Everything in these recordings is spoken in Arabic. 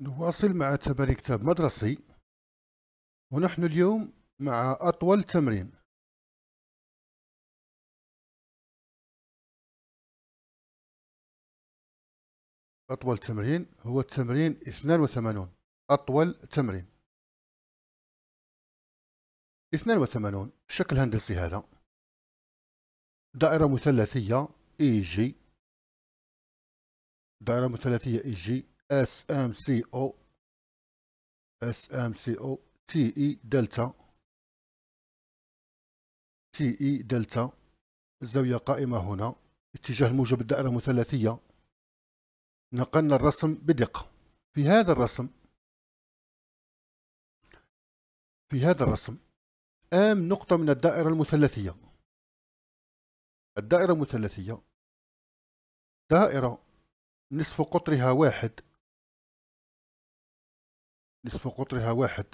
نواصل مع تمارين كتاب مدرسي ونحن اليوم مع أطول تمرين أطول تمرين هو التمرين 82 أطول تمرين 82 شكل هندسي هذا دائرة مثلثية إي جي دائرة مثلثية إي جي اس ام سي او اس ام سي او تي اي دلتا تي اي دلتا الزاوية قائمة هنا اتجاه الموجب الدائرة مثلثية نقلنا الرسم بدقة في هذا الرسم في هذا الرسم ام نقطة من الدائرة المثلثية الدائرة المثلثية دائرة نصف قطرها واحد نصف قطرها واحد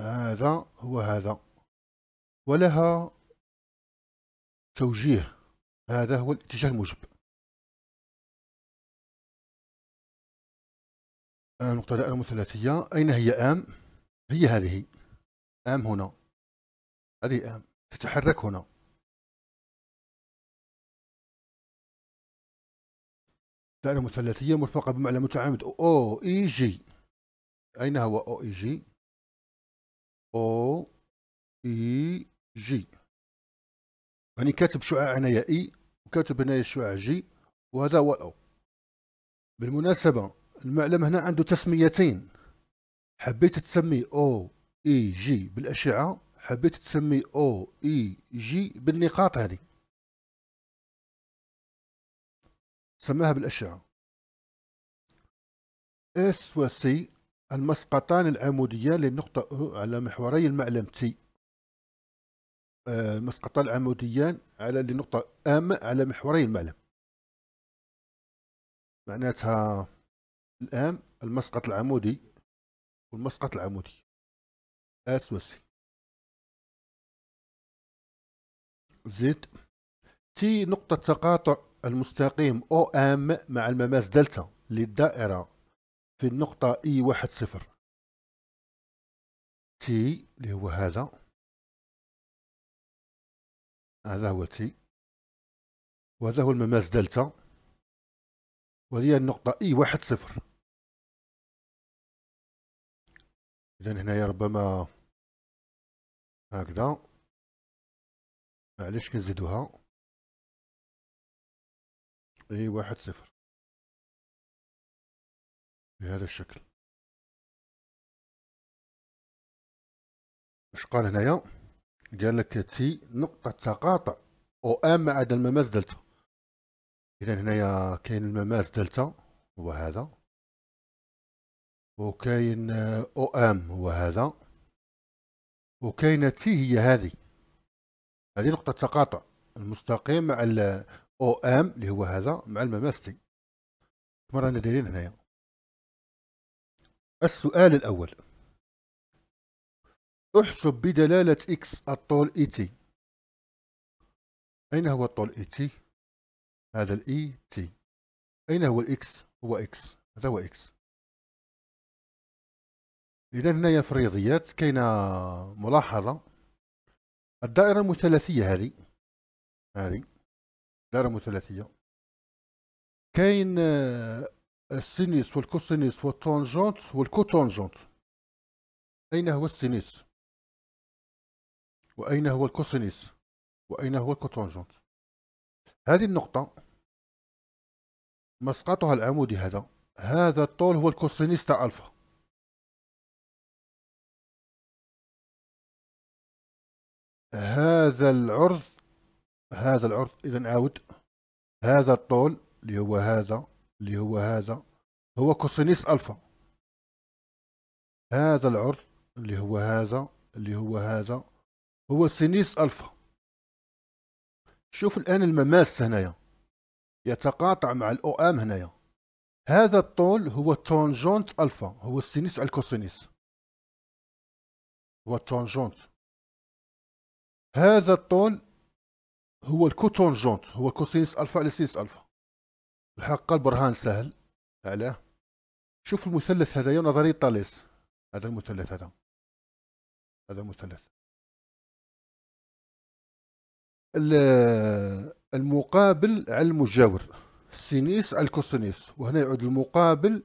هذا هو هذا ولها توجيه هذا هو الاتجاه الموجب نقطة دائرة أين هي آم؟ هي هذه آم هنا هذه آم تتحرك هنا دائرة مثلثية مرفقة بمعنى متعامد أو إي جي أين هو أو إي جي؟ أو إي جي يعني كاتب شعاع يا إي وكاتب هنا شعاع جي وهذا هو الأو بالمناسبة المعلم هنا عنده تسميتين حبيت تسمي أو إي جي بالأشعة حبيت تسمي أو إي جي بالنقاط هذه سماها بالأشعة S و C المسقطان العموديان للنقطة O على محوري المعلم T المسقطان آه، العموديان على للنقطة M على محوري المعلم معناتها الآن المسقط العمودي والمسقط العمودي S و C زد تي نقطة تقاطع المستقيم او ام مع المماس دلتا للدائرة في النقطة اي واحد صفر تي اللي هو هذا هذا هو تي وهذا هو المماس دلتا وهي النقطة اي e واحد صفر إذا هنايا ربما هكذا معليش كنزيدوها اي واحد صفر بهذا الشكل اش قال هنايا قال لك تي نقطة تقاطع او ام مع عدا المماس دلتا اذا هنايا كاين المماس دلتا هو هذا وكاين او ام هو هذا وكاين تي هي هذه هذه نقطة تقاطع المستقيم مع او ام اللي هو هذا مع المماس تي كما رانا دايرين هنايا السؤال الاول احسب بدلالة اكس الطول اي تي اين هو الطول اي تي هذا الاي تي اين هو الاكس هو اكس هذا هو اكس اذا هنايا في الرياضيات كاينه ملاحظه الدائره المثلثيه هذه هذه دائره ثلاثيه كاين آه، السينيس والكوسينيس والتونجونت والكوتونجونت اين هو السينيس واين هو الكوسينيس واين هو الكوتونجونت هذه النقطه مسقطها العمودي هذا هذا الطول هو الكوسينيس تاع الفا هذا العرض هذا العرض إذا أعود هذا الطول اللي هو هذا اللي هو هذا هو كوسينيس ألفا هذا العرض اللي هو هذا اللي هو هذا هو سينيس ألفا شوف الآن المماس هنايا يتقاطع مع الأو أم هنايا هذا الطول هو تونجونت ألفا هو السينيس على الكوسينيس هو التونجونت هذا الطول هو الكوتونجونت هو كوسينس الفا على سينس الفا الحق البرهان سهل علاه شوف المثلث هذايا نظري طاليس هذا المثلث هذا هذا المثلث المقابل على المجاور سينيس على الكوسينيس وهنا يعود المقابل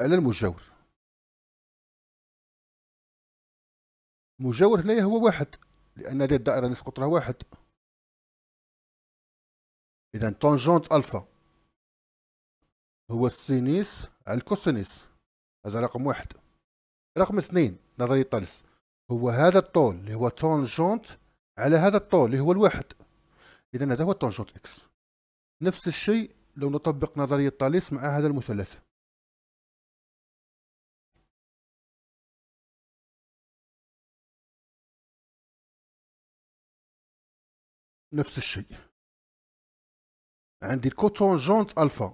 على المجاور المجاور هنا هو واحد لأن هذه الدائرة اللي سقط لها واحد اذا تونجونت الفا هو السينيس على الكوسينيس هذا رقم واحد رقم اثنين نظرية طالس هو هذا الطول اللي هو تونجونت على هذا الطول اللي هو الواحد اذا هذا هو تونجونت اكس نفس الشيء لو نطبق نظرية طالس مع هذا المثلث نفس الشيء عندي جونت الفا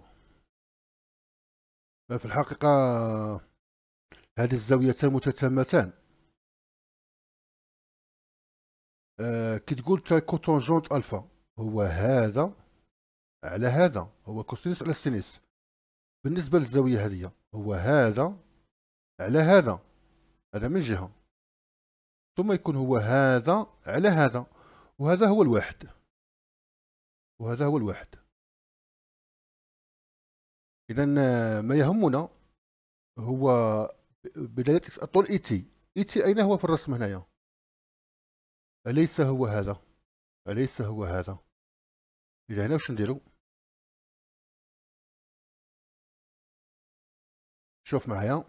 في الحقيقة هذه الزاويتان متتامتان أه كي تقول كوتونجونت الفا هو هذا على هذا هو كوسينيس على سينيس بالنسبة للزاوية هذه هو هذا على هذا هذا من جهة ثم يكون هو هذا على هذا وهذا هو الواحد وهذا هو الواحد اذا آه، ما يهمنا هو بدايه الطول اي تي اي تي اين هو في الرسم هنايا اليس هو هذا اليس هو هذا اذا هنا واش نديرو شوف معايا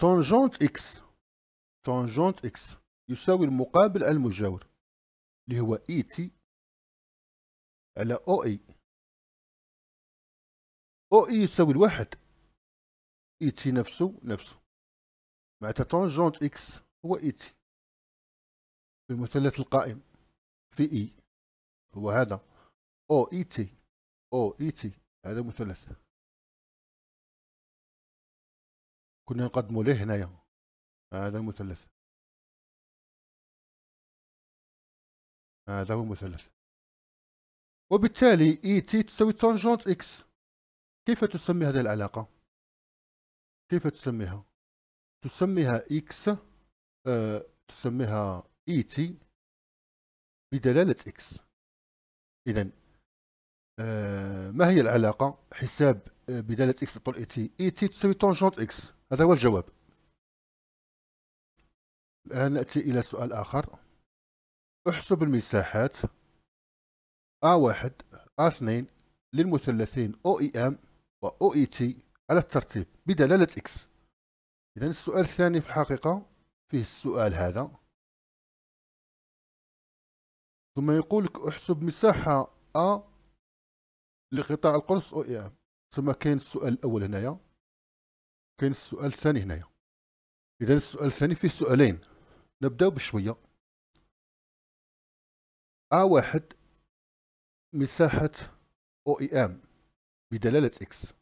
تانجونت اكس تانجونت اكس يساوي المقابل المجاور اللي هو اي تي على او اي او اي يساوي الواحد اي تي نفسه نفسه معناتها تانجونت اكس هو اي تي في المثلث القائم في اي هو هذا او اي تي او اي تي هذا مثلث كنا نقدمو ليه هنايا هذا المثلث هذا هو المثلث وبالتالي اي تي تساوي تانجونت اكس كيف تسمي هذه العلاقة؟ كيف تسميها؟ تسميها إكس أه تسميها إي تي بدلالة إكس إذا أه ما هي العلاقة حساب آه، بدلالة إكس طول إي تي؟ إي تي تساوي تونجونت إكس هذا هو الجواب الآن نأتي إلى سؤال آخر احسب المساحات A1 A2 للمثلثين OEM و او إي تي على الترتيب بدلالة إكس إذا السؤال الثاني في الحقيقة فيه السؤال هذا ثم يقول لك احسب مساحة أ لقطاع القرص أو إي أم ثم كاين السؤال الأول هنايا كاين السؤال الثاني هنايا إذا السؤال الثاني فيه سؤالين نبداو بشوية أ واحد مساحة أو إي أم بدلالة إكس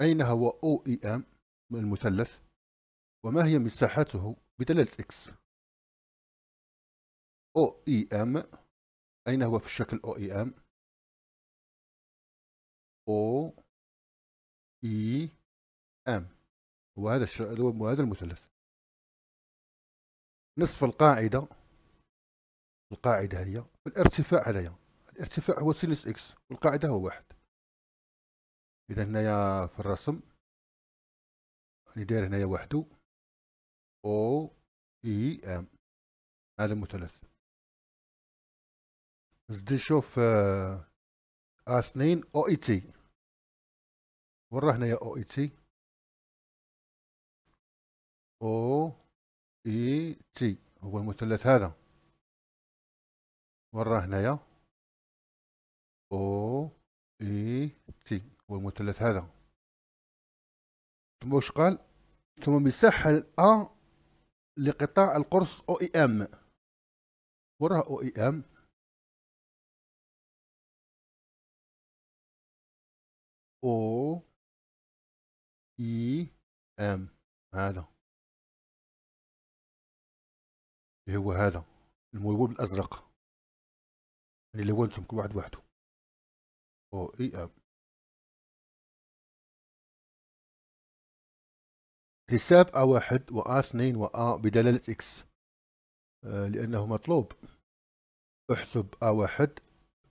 أين هو OEM المثلث وما هي مساحته بدلالة X OEM أين هو في الشكل OEM OEM E M وهذا الش... وهذا المثلث نصف القاعدة القاعدة هي الارتفاع عليها الارتفاع هو سينس اكس والقاعدة هو واحد اذا هنايا في الرسم راني يعني داير هنايا وحدو او اي ام هذا المثلث زدي نشوف ا آه، آه، اثنين او اي تي راه هنايا او اي تي او اي تي هو المثلث هذا راه هنايا او اي تي والمثلث هذا ثم واش قال ثم مساحة ا لقطاع القرص أو إي أم وراه أو إي أم أو إي أم هذا اللي هو هذا الملون الأزرق اللي لونتهم كل واحد وحده أو إي أم حساب أ واحد و أ اثنين و أ بدلالة X آه، لأنه مطلوب احسب أ واحد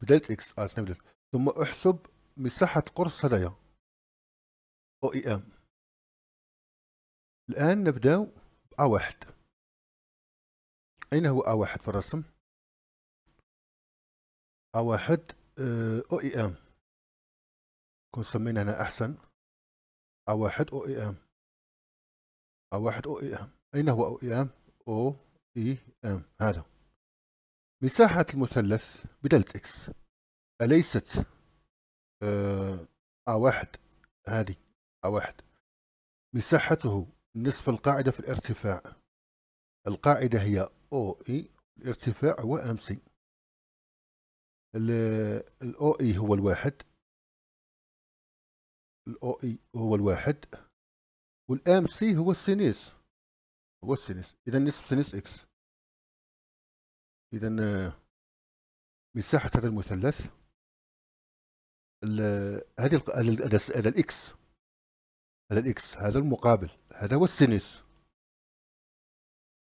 بدلالة إكس أ آه، اثنين بدلالة ثم احسب مساحة قرص هدايا أو إي إم الآن نبدأ بأ واحد أين هو أ واحد في الرسم؟ أ آه، واحد أو إي إم كون سمينا هنا أحسن أ واحد أو إي إم او واحد او اي ام اين هو او اي ام او اي ام هذا مساحة المثلث بدلت اكس أليست آه واحد هذه آ واحد مساحته نصف القاعدة في الارتفاع القاعدة هي أو إي الارتفاع هو أم سي الأو إي هو الواحد الأو إي هو الواحد والام سي هو السينيس هو السينيس اذا نصف سينيس اكس اذا آه، مساحه هذا المثلث هذه هذا الاكس هذا الاكس هذا المقابل هذا هو السينيس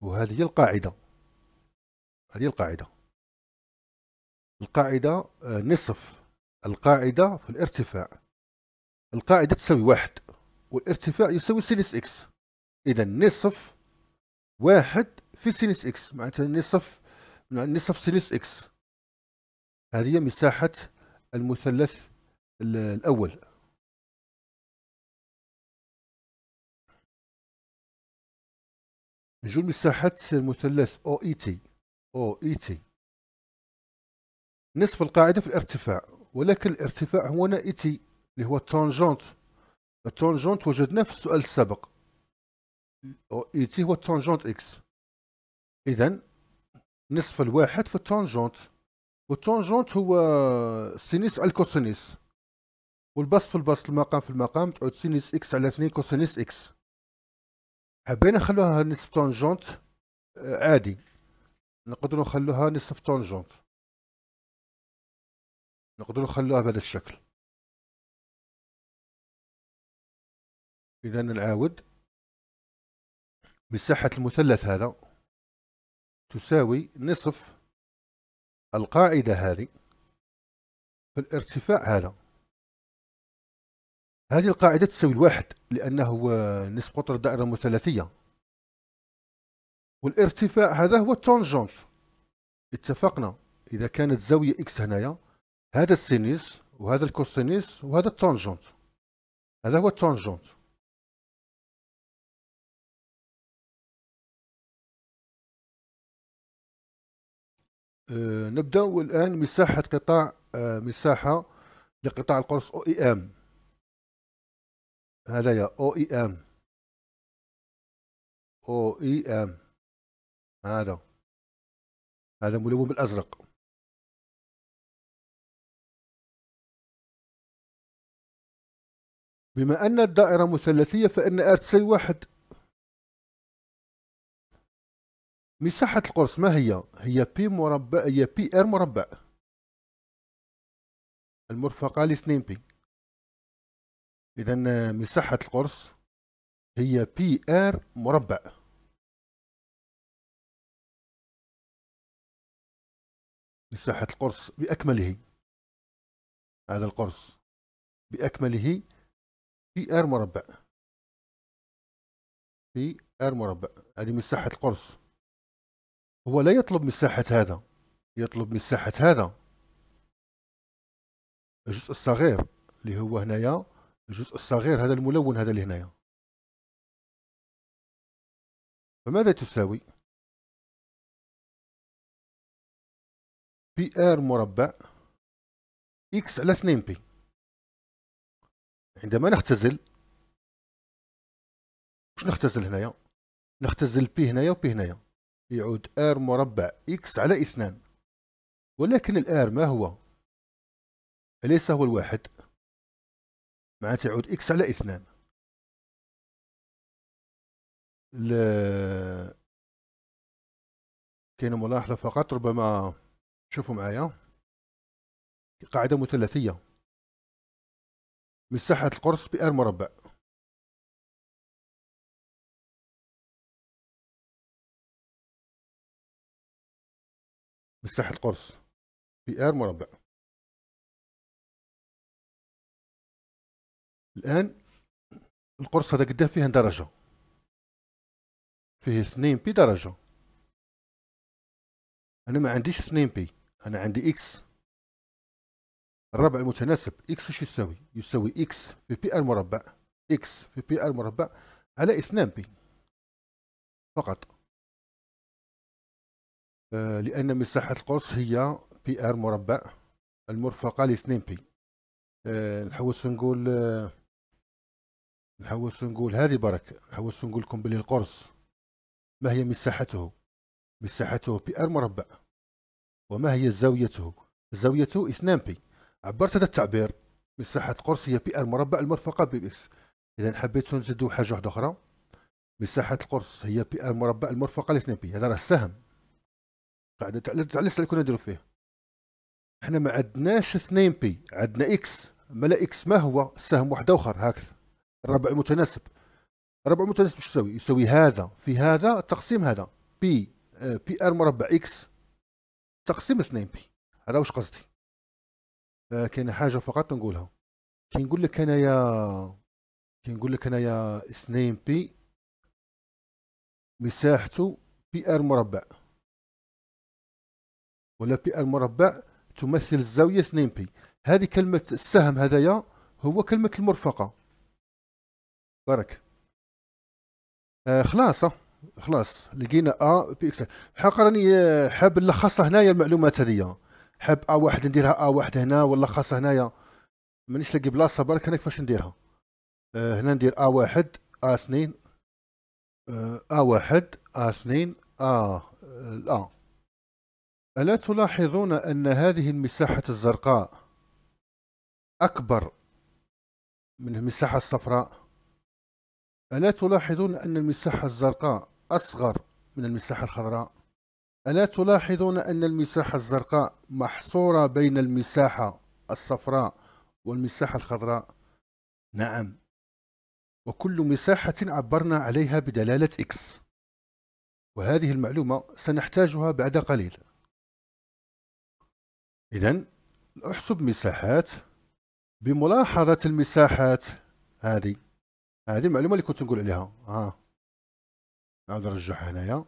وهذه هي القاعده هذه القاعده القاعده آه، نصف القاعده في الارتفاع القاعده تساوي واحد والارتفاع يساوي سينس اكس اذا نصف واحد في سينس اكس معناتها نصف نصف سينس اكس هذه مساحة المثلث الأول نجول مساحة المثلث أو إي تي أو إي تي نصف القاعدة في الارتفاع ولكن الارتفاع هو إي تي اللي هو التانجنت التونجونت وجدناه في السؤال السابق اي تي هو التونجونت اكس اذا نصف الواحد في التونجونت والتونجونت هو سينيس على الكوسينيس والبسط في البسط المقام في المقام تعود سينيس اكس على 2 كوسينيس اكس حبينا نخلوها نصف تونجنت آه، عادي نقدروا نخلوها نصف تونجونت نقدروا نخلوها بهذا الشكل إذا نعاود مساحة المثلث هذا تساوي نصف القاعدة هذه في الارتفاع هذا هذه القاعدة تساوي الواحد لأنه نصف قطر الدائرة المثلثية والارتفاع هذا هو التونجنت اتفقنا إذا كانت زاوية إكس هنايا هذا السينيس وهذا الكوسينيس وهذا التونجنت هذا هو التونجنت آه، نبداو الان مساحه قطاع آه، مساحه لقطاع القرص او اي ام هذايا او اي ام او اي ام هذا هذا ملون بالازرق بما ان الدائره مثلثيه فان ار تساوي واحد مساحة القرص ما هي؟ هي بي مربع هي بي ار مربع المرفقة لاثنين بي إذا مساحة القرص هي بي ار مربع مساحة القرص بأكمله هذا القرص بأكمله بي ار مربع بي ار مربع هذه مساحة القرص هو لا يطلب من هذا يطلب من هذا الجزء الصغير اللي هو هنايا الجزء الصغير هذا الملون هذا اللي هنايا فماذا تساوي بي ار مربع اكس على 2 بي عندما نختزل واش نختزل هنايا نختزل بي هنايا وبي هنايا يعود ار مربع X على اثنان ولكن الار ما هو أليس هو الواحد معناته يعود X على اثنان ل... كاين ملاحظة فقط ربما شوفوا معايا قاعدة مثلثية مساحة القرص بآر مربع مساحة قرص في ار مربع الآن القرص هذا قداه فيه درجة فيه اثنين بي درجة أنا ما عنديش اثنين بي أنا عندي إكس الربع المتناسب إكس وش يساوي؟ يساوي إكس في بي ار مربع إكس في بي ار مربع على اثنان بي فقط آه، لأن مساحة القرص هي بي ار مربع المرفقة لاثنين بي آه، نحوس نقول آه، نحوس نقول هذه برك نحوس نقول لكم بلي القرص ما هي مساحته مساحته بي ار مربع وما هي زاويته زاويته اثنان بي عبرت هذا التعبير مساحة القرص هي بي ار مربع المرفقة بي اكس إذا حبيت نزيدو حاجة واحدة أخرى مساحة القرص هي بي ار مربع المرفقة لاثنين بي هذا راه سهم قاعده لسه كنا نديرو فيه احنا ما عندناش 2 بي عندنا اكس ملا اكس ما هو سهم واحد اخر هكذا الربع متناسب الربع متناسب شو يسوي يساوي هذا في هذا تقسيم هذا بي بي ار مربع اكس تقسيم 2 بي هذا واش قصدي آه، كاين حاجه فقط نقولها كي نقول لك انايا كي نقول لك انايا 2 بي مساحته بي ار مربع ولا بي ال مربع تمثل الزاوية 2 بي هذه كلمة السهم هذايا هو كلمة المرفقة برك آه خلاص آه. خلاص لقينا ا بي اكس آه، حقا راني حاب نلخصها هنايا المعلومات هذيا حاب ا واحد نديرها ا واحد هنا ونلخصها هنايا مانيش لاقي بلاصه برك انا كيفاش نديرها آه هنا ندير ا واحد ا اثنين ا آه، واحد ا اثنين ا آه. ألا تلاحظون أن هذه المساحة الزرقاء أكبر من المساحة الصفراء؟ ألا تلاحظون أن المساحة الزرقاء أصغر من المساحة الخضراء؟ ألا تلاحظون أن المساحة الزرقاء محصورة بين المساحة الصفراء والمساحة الخضراء؟ نعم وكل مساحة عبرنا عليها بدلالة إكس وهذه المعلومة سنحتاجها بعد قليل إذا أحسب مساحات بملاحظة المساحات هذه هذه المعلومة اللي كنت نقول عليها ها نعاود نرجعها هنايا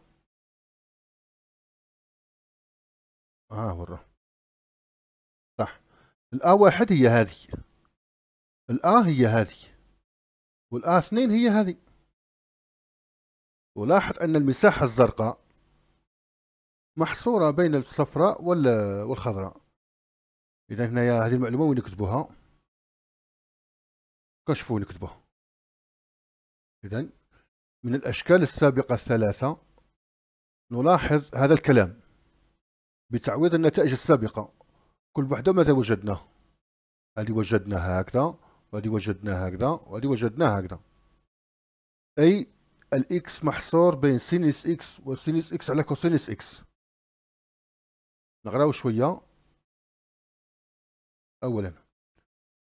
ها ورا صح الأ واحد هي هذه الأ هي هذه والأ اثنين هي هذه ولاحظ أن المساحة الزرقاء محصورة بين الصفراء والخضراء اذا هنايا هذه المعلومه وين نكتبوها كشفوا نكتبوها اذا من الاشكال السابقه الثلاثه نلاحظ هذا الكلام بتعويض النتائج السابقه كل وحده ماذا وجدنا هذه وجدنا هكذا وهذه وجدنا هكذا وهذه وجدنا هكذا اي الاكس محصور بين سينس اكس وسينس اكس على كوسينس اكس نقراو شويه أولا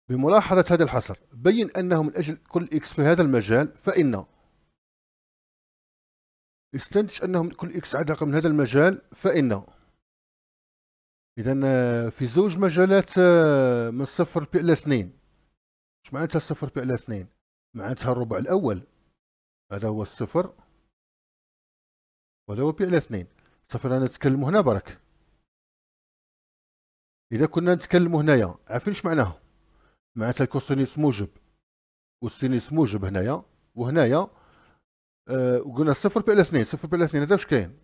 بملاحظة هذا الحصر بين أنه من أجل كل إكس في هذا المجال فإن استنتج أنه من كل إكس عدد من هذا المجال فإن إذا آه، في زوج مجالات آه، من صفر بي إلى اثنين اش معناتها صفر بي إلى اثنين معناتها الربع الأول هذا هو الصفر وهذا هو بي إلى اثنين صفر أنا نتكلم هنا برك اذا كنا نتكلموا هنايا عارفين اش معناها معناتها الكوسينوس موجب والسينوس موجب هنايا وهنايا آه وقلنا صفر على اثنين صفر على اثنين هذا واش كاين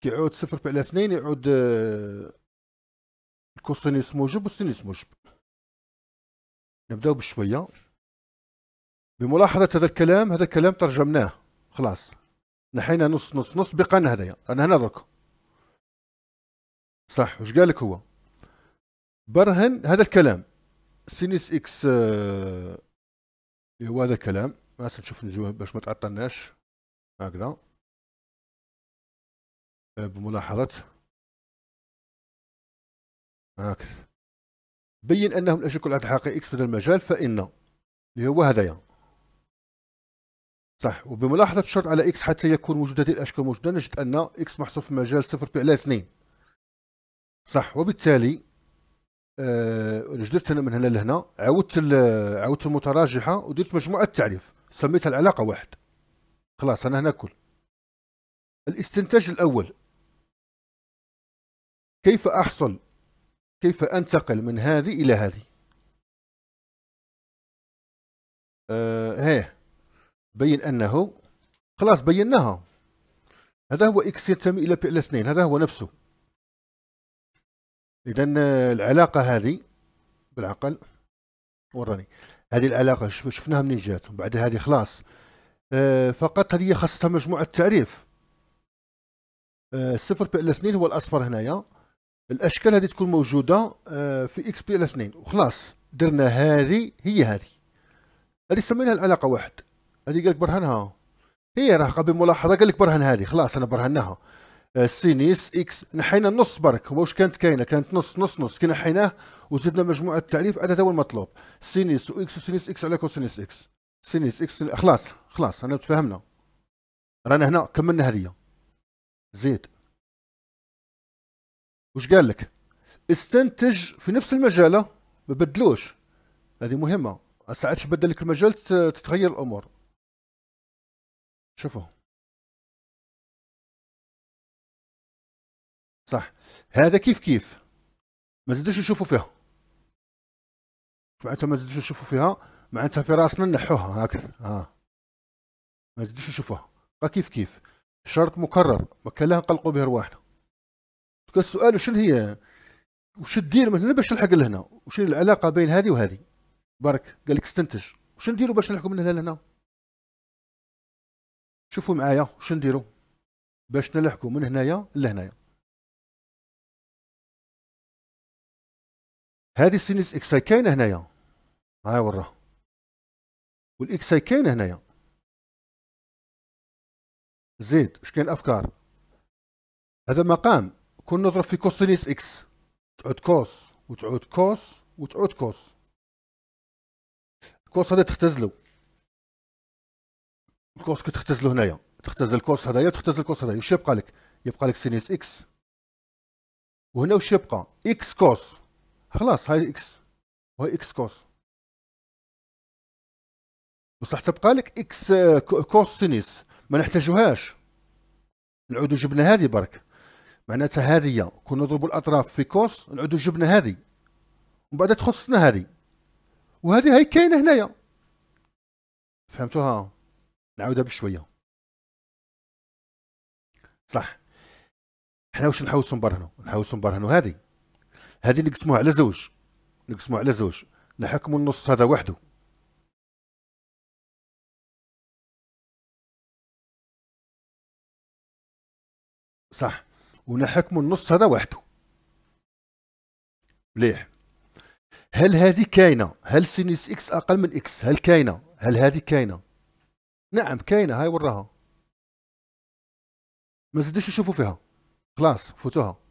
كيعود صفر على اثنين يعود آه الكوسينوس موجب والسينوس موجب نبداو بشويه بملاحظه هذا الكلام هذا الكلام ترجمناه خلاص نحينا نص نص نص بقى هنايا انا هنا درك صح واش قالك هو برهن هذا الكلام سينيس اكس آه، هو هذا الكلام ما نشوف باش ما تعطلناش هكذا آه، بملاحظة هكذا بين انهم الاشكال على الحقيقي اكس بدل المجال فان اللي هو هذايا صح وبملاحظة الشرط على اكس حتى يكون موجود هذه الاشكال موجودة نجد ان اكس محصور في مجال صفر بي على اثنين صح وبالتالي اللي آه، انا من هنا لهنا عاودت عاودت المتراجحه ودرت مجموعه تعريف سميتها العلاقه واحد خلاص انا هنا كل الاستنتاج الاول كيف احصل كيف انتقل من هذه الى هذه آه هيه بين انه خلاص بيناها هذا هو اكس ينتمي الى بي ال 2 هذا هو نفسه اذا العلاقه هذه بالعقل وراني هذه العلاقه شفناها منين جات وبعد هذه خلاص آه، فقط هذه خاصتها مجموعه تعريف آه الصفر بي ال 2 هو الاصفر هنايا الاشكال هذه تكون موجوده آه، في اكس بي ال 2 وخلاص درنا هذه هي هذه هذه سميناها العلاقه واحد هذه قال لك برهنها هي راه قبل ملاحظه قال لك برهن هذه خلاص انا برهناها سينيس اكس نحينا النص برك هو واش كانت كاينه كانت نص نص نص كي نحيناه وزدنا مجموعه التعريف هذا هو المطلوب سينيس واكس وسينيس اكس على كوسينيس اكس سينيس اكس سينيس. خلاص خلاص انا تفهمنا رانا هنا كملنا هذه زيد واش قال لك استنتج في نفس المجاله ما بدلوش هذه مهمه ساعات تبدل لك المجال تتغير الامور شوفوا صح هذا كيف كيف ما زدوش يشوفوا فيها معناتها ما زدوش يشوفوا فيها معناتها في راسنا نحوها هاك ها آه. ما زدوش يشوفوها بقى كيف كيف شرط مكرر ما كان لها نقلقوا به رواحنا السؤال شنو هي وش دير من هنا باش نلحق لهنا وش العلاقه بين هذه وهذه برك قال لك استنتج وش نديروا باش نلحقوا من هنا لهنا شوفوا معايا وش نديروا باش نلحقوا من هنايا لهنايا هذه السينس اكس اي كاينه هنايا معايا وراها والاكس اي كاينه هنايا زيد واش كاين افكار هذا مقام كون نضرب في كوسينيس اكس تعود كوس وتعود كوس وتعود كوس الكوس هذا تختزلو الكوس كتختزلو هنايا تختزل الكوس هذايا تختزل الكوس هذايا واش يبقى لك يبقى لك سينيس اكس وهنا واش يبقى اكس كوس خلاص هاي اكس وهي اكس كوس بصح تبقى لك اكس كوس سينيس ما نحتاجوهاش نعودو جبنا هذه برك معناتها هذه كون نضربوا الاطراف في كوس نعودو جبنا هذه ومن بعد تخصنا هذه وهذه هي كاينه هنايا فهمتوها نعاودها بشويه صح حنا واش نحوسو نبرهنو نحوسو نبرهنو هذه هذه اللي قسموها على زوج نقسموها على زوج نحكم النص هذا وحده صح ونحكم النص هذا وحده مليح هل هذه كاينه هل سينيس اكس اقل من اكس هل كاينه هل هذه كاينه نعم كاينه هاي وراها ما زدوش يشوفوا فيها خلاص فوتوها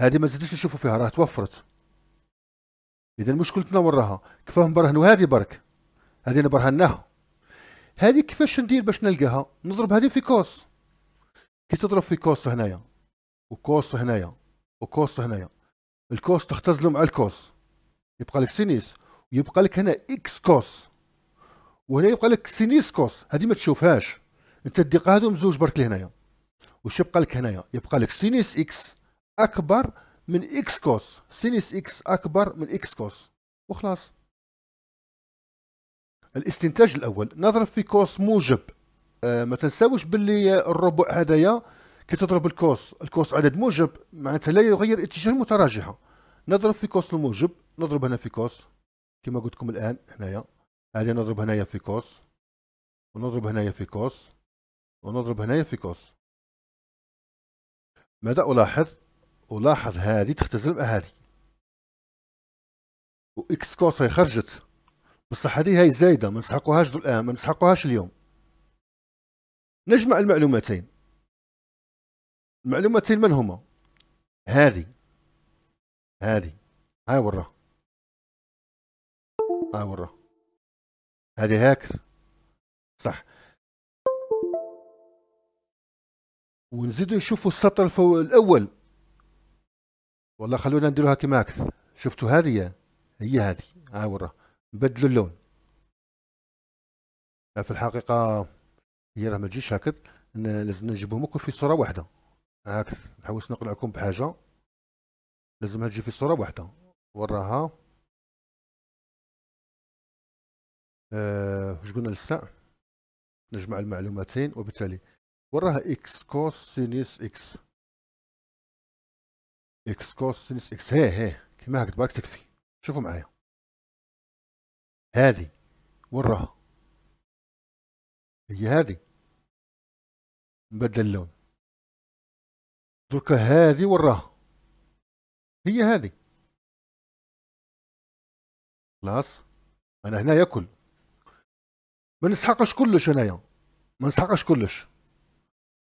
هذه ما زدتش نشوفوا فيها راه توفرت اذا مشكلتنا وراها كيفاه نبرهنوا هذه برك هذه نبرهناها هذه كيفاش ندير باش نلقاها نضرب هذه في كوس كي تضرب في كوس هنايا وكوس هنايا وكوس هنايا الكوس تختزلو مع الكوس يبقى لك سينيس ويبقى لك هنا اكس كوس وهنا يبقى لك سينيس كوس هذه ما تشوفهاش انت تديقها هذو مزوج برك لهنايا وش يبقى لك هنايا يبقى لك سينيس اكس اكبر من اكس كوس سينس اكس اكبر من اكس كوس وخلاص الاستنتاج الاول نضرب في كوس موجب آه ما تنساوش باللي الربع هذايا كي تضرب الكوس الكوس عدد موجب معناتها لا يغير اتجاه المتراجعه نضرب في كوس الموجب نضرب هنا في كوس كما قلت لكم الان هنايا هذه نضرب هنايا في كوس ونضرب هنايا في كوس ونضرب هنايا في كوس ماذا الاحظ ولاحظ هذه تختزل مع هذه واكس كوس هي خرجت بصح هذه هي زايده ما نسحقوهاش الان آه، ما نسحقوهاش اليوم نجمع المعلومتين المعلومتين من هما هذه هذه هاي ورا هاي ورا هذه هاكر صح ونزيدوا نشوفوا السطر الأول والله خلونا نديروها كما هكذا شفتوا هذه هي هذه ورا نبدلوا اللون في الحقيقة هي راه ما تجيش هكذا لازم نجيبهم كل في صورة واحدة هكذا نحوس نقنعكم بحاجة لازمها تجي في صورة واحدة وراها أه واش قلنا للساع نجمع المعلوماتين وبالتالي وراها اكس كوس سينيس اكس اكس كوس سينس اكس هي هي كما هكتبها تكفي شوفوا معايا هذه وراها هي هذه نبدل اللون دركا هذه وراها هي هذه خلاص انا هنا ياكل ما نسحقش كلش انايا ما نسحقش كلش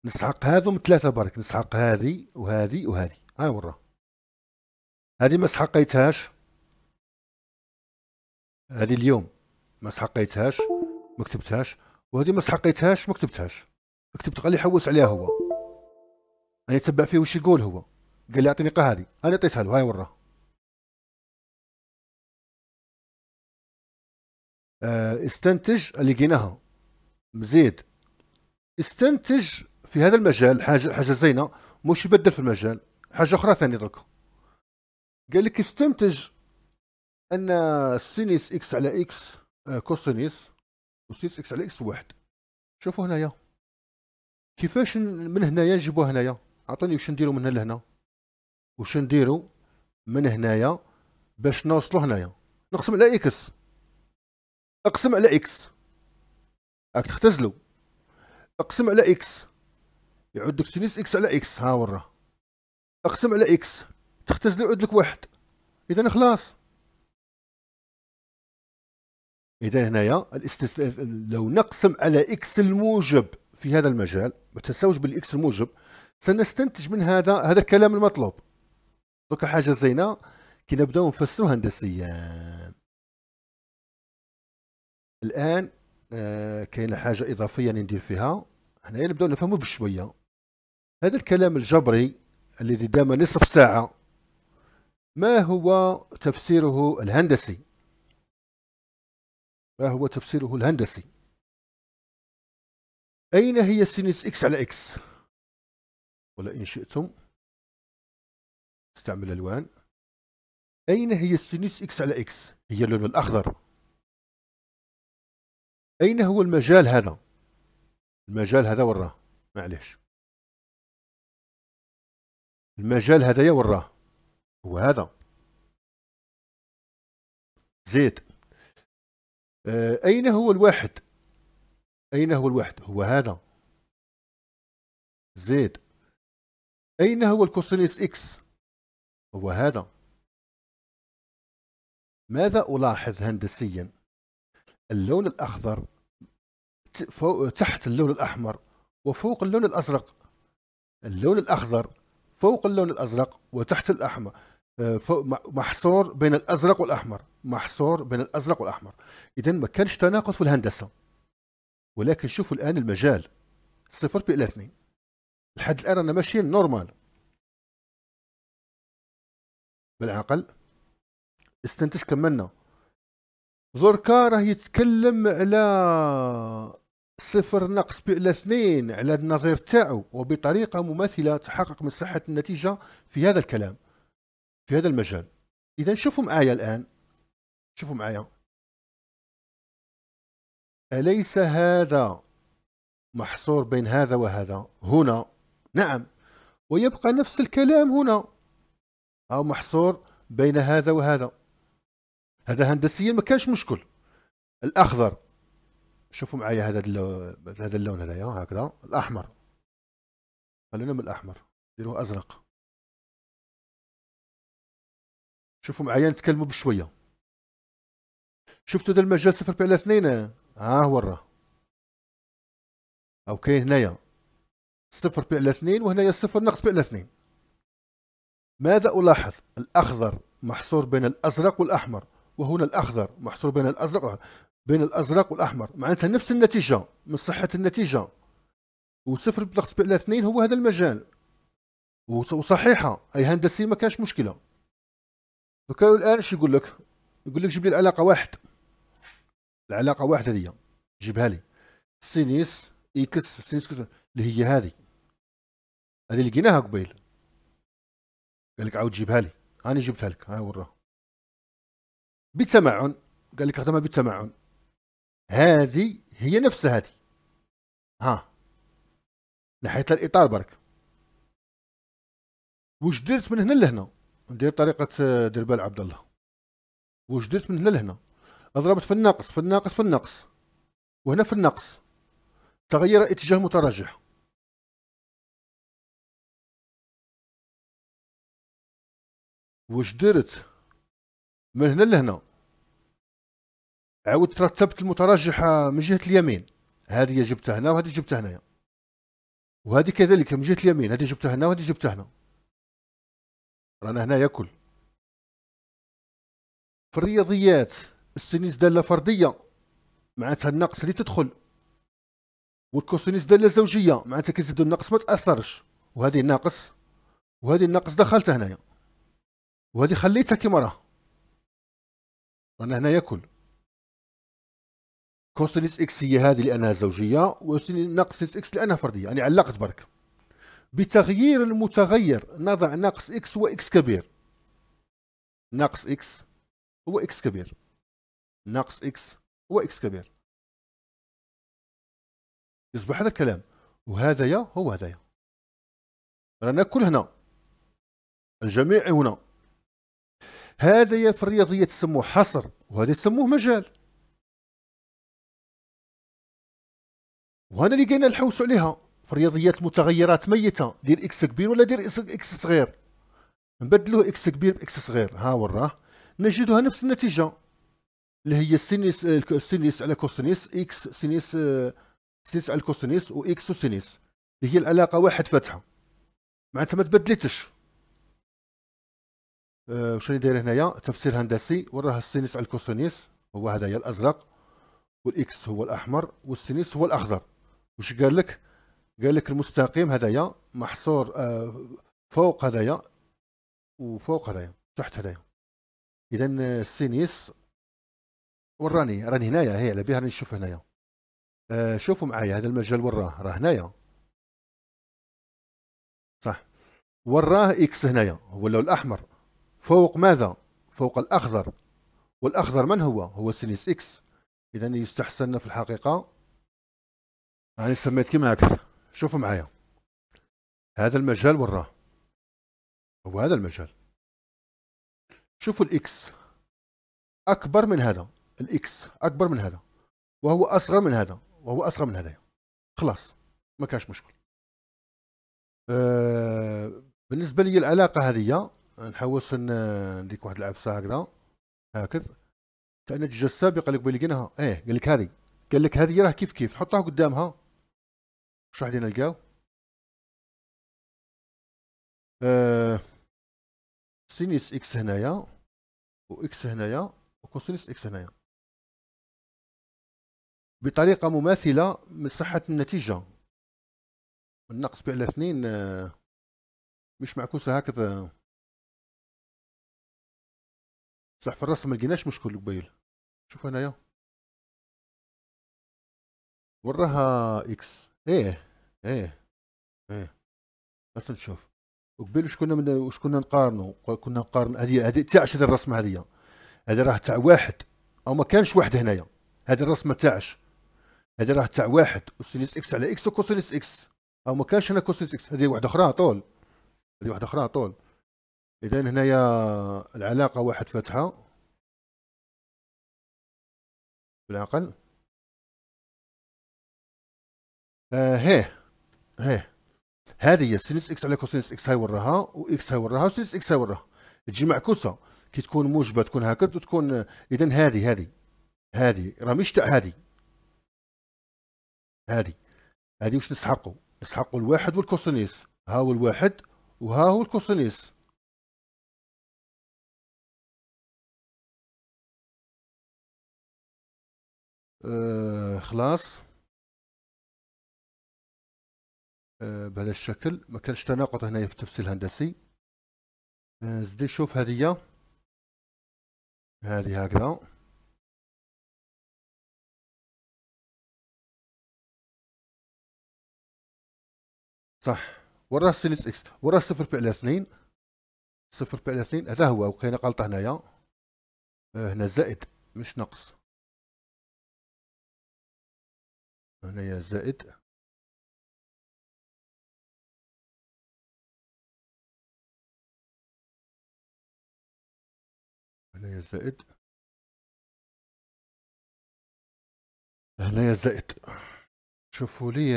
نسحق هذو من ثلاثه برك نسحق هذه وهذه وهذه هاي راه هذه ما سحقيتهاش هذه اليوم ما سحقيتهاش ما كتبتهاش وهذه ما سحقيتهاش ما كتبتهاش كتبت قال لي حوس عليها هو انا يتبع فيه واش يقول هو قال لي اعطيني قهري انا عطيتها له هاي وراه آه، استنتج اللي لقيناها مزيد استنتج في هذا المجال حاجه حاجه زينه مش يبدل في المجال حاجه اخرى ثانيه درك قال لك استنتج ان سينيس اكس على اكس آه، كوسينيس وسينيس اكس على اكس واحد شوفوا هنايا كيفاش من هنايا نجيبوها هنايا عطوني واش نديرو من هنا لهنا واش نديرو من هنايا باش نوصلو هنايا نقسم على اكس اقسم على اكس راك تختزلو اقسم على اكس يعود سينيس اكس على اكس ها وراه اقسم على اكس تختزلي عدلك واحد اذا خلاص اذا هنايا الاستس... لو نقسم على اكس الموجب في هذا المجال ما تنساوش بالاكس الموجب سنستنتج من هذا هذا الكلام المطلوب دوكا حاجه زينه كي نبداو نفسرو هندسيا الان آه كاينه حاجه اضافيه ندير فيها هنايا نبداو نفهمو بشويه هذا الكلام الجبري الذي دام نصف ساعه ما هو تفسيره الهندسي ما هو تفسيره الهندسي أين هي سينس إكس على إكس ولا إن شئتم استعمل الألوان أين هي السينس إكس على إكس هي اللون الأخضر أين هو المجال هذا المجال هذا وراه معليش المجال هذايا وراه هو هذا زيد آه، أين هو الواحد أين هو الواحد هو هذا زيد أين هو الكوسينيس إكس هو هذا ماذا ألاحظ هندسيا اللون الأخضر تحت اللون الأحمر وفوق اللون الأزرق اللون الأخضر فوق اللون الأزرق وتحت الأحمر آه، محصور بين الازرق والاحمر محصور بين الازرق والاحمر اذا ما كانش تناقض في الهندسه ولكن شوفوا الان المجال صفر بي الى اثنين لحد الان انا ماشي نورمال بالعقل استنتج كملنا دركا راه يتكلم على صفر ناقص بي الى اثنين على النظير تاعو وبطريقه مماثله تحقق من صحه النتيجه في هذا الكلام في هذا المجال اذا شوفوا معايا الان شوفوا معايا اليس هذا محصور بين هذا وهذا هنا نعم ويبقى نفس الكلام هنا أو محصور بين هذا وهذا هذا هندسيا ما كانش مشكل الاخضر شوفوا معايا هذا اللون هذا اللون هذايا هكذا الاحمر خلونا من الاحمر ديروه ازرق شوفوا معايا نتكلموا بشويه شفتوا هذا المجال صفر بي على اثنين ها هو راه او كاين هنايا صفر بي على اثنين وهنايا صفر ناقص بي على اثنين ماذا الاحظ الاخضر محصور بين الازرق والاحمر وهنا الاخضر محصور بين الازرق والأحمر. بين الازرق والاحمر معناتها نفس النتيجه من صحه النتيجه وصفر ناقص بي على اثنين هو هذا المجال وصحيحه اي هندسي ما كانش مشكله دوكا الان شو يقول لك يقول لك جيب لي العلاقه واحد العلاقه واحد هذه جيبها لي سينيس اكس سينيس كس اللي هي هذه هذه لقيناها قبيل قال لك عاود جيبها لي انا جبتها لك ها وراه بتمعن قال لك خدمها بتمعن هذه هي نفسها هذه ها نحيت الاطار برك واش درت من هنا لهنا ندير طريقه آه، دربال عبد الله واش درت من هنا لهنا ضربت في الناقص في الناقص في الناقص وهنا في الناقص تغير اتجاه متراجع واش درت من هنا لهنا عاودت رتبت المترجحة من جهة اليمين هذه جبتها هنا وهذه جبتها هنايا وهذه كذلك من جهة اليمين هذه جبتها هنا وهذه جبتها هنا رانا هنا ياكل في الرياضيات السينيس دالة فردية معناتها النقص اللي تدخل والكوسينيس دالة زوجية معناتها كيزيدو النقص ما تأثرش وهذه ناقص وهذه النقص دخلتها هنايا وهذه خليتها كيما راه رانا هنا ياكل كوسينيس اكس هي هذه لانها زوجيه وسينيس ناقص اكس لانها فرديه يعني علقت برك بتغيير المتغير نضع ناقص إكس هو اكس كبير ناقص إكس هو اكس كبير ناقص إكس هو اكس كبير يصبح هذا الكلام يا هو يا رانا كل هنا الجميع هنا يا في الرياضيات تسموه حصر وهذا يسموه مجال وهنا اللي كاين نحوسوا عليها في الرياضيات متغيرات ميته دير اكس كبير ولا دير اكس صغير نبدلوه اكس كبير باكس صغير ها وراه نجدها نفس النتيجه اللي هي سينيس سينيس على كوسينيس اكس سينيس سينيس على كوسينيس واكس سينيس اللي هي العلاقه واحد فاتحه معناتها ما تبدلتش أه وشنو داير هنايا تفسير هندسي وراه السينيس على الكوسينيس هو هذايا الازرق والاكس هو الاحمر والسينيس هو الاخضر وش قال لك قال لك المستقيم هذايا محصور آه، فوق هذايا وفوق هذايا تحت هذايا اذا السينيس وراني راني هنايا هي على بها راني نشوف هنايا آه، شوفوا معايا هذا المجال وراه راه هنايا صح وراه اكس هنايا هو اللون الاحمر فوق ماذا فوق الاخضر والاخضر من هو هو سينيس اكس اذا يستحسن في الحقيقه يعني سميت كيما هكذا شوفوا معايا هذا المجال وراه هو هذا المجال شوفوا الاكس اكبر من هذا الاكس اكبر من هذا وهو اصغر من هذا وهو اصغر من هذا خلاص ما كانش مشكل أه بالنسبه لي العلاقه هذه نحوس نديك واحد العبسه هكذا هكذا تانا السابقه اللي قبل لقيناها ايه قال لك هذه قال لك هذه راه كيف كيف حطها قدامها شو غادي نلقاو أه سينيس اكس هنايا واكس هنايا وكوسينيس اكس هنايا بطريقه مماثله من صحه النتيجه النقص بي على اثنين آه، مش معكوسه هكذا صح في الرسم ما لقيناش مشكل قبيل شوف هنايا وراها اكس ايه ايه ايه بس نشوف وقبل واش كنا من واش كنا نقارنوا كنا نقارن هذه هذه تاع شد الرسمه هذه هذه راه تاع واحد او ما كانش واحد هنايا هذه الرسمه تاعش هذه راه تاع واحد وسينيس اكس على اكس وكوسينيس اكس او ما كانش هنا كوسينيس اكس هذه واحده اخرى طول هذه واحده اخرى طول اذا هنايا العلاقه واحد فاتحه بالعقل آه هي هي هذه هي سينس اكس على كوسينس اكس هاي وراها واكس هاي وراها وسينس اكس هاي وراها تجي معكوسه كي تكون موجبه تكون هكذا وتكون آه، اذا هذه هذه هذه راه مش تاع هذه هذه هذه واش نسحقوا نسحقوا الواحد والكوسينيس ها هو الواحد وها هو الكوسينيس آه خلاص آه، بهذا الشكل ما كانش تناقض هنايا في التفسير الهندسي آه، زدي شوف هذه هذه هكذا صح وراه سينس اكس وراه صفر بإعلى اثنين صفر بإعلى اثنين هذا هو وكاينه غلطه هنايا آه، هنا زائد مش نقص هنايا زائد هنايا زائد هنايا زائد شوفوا لي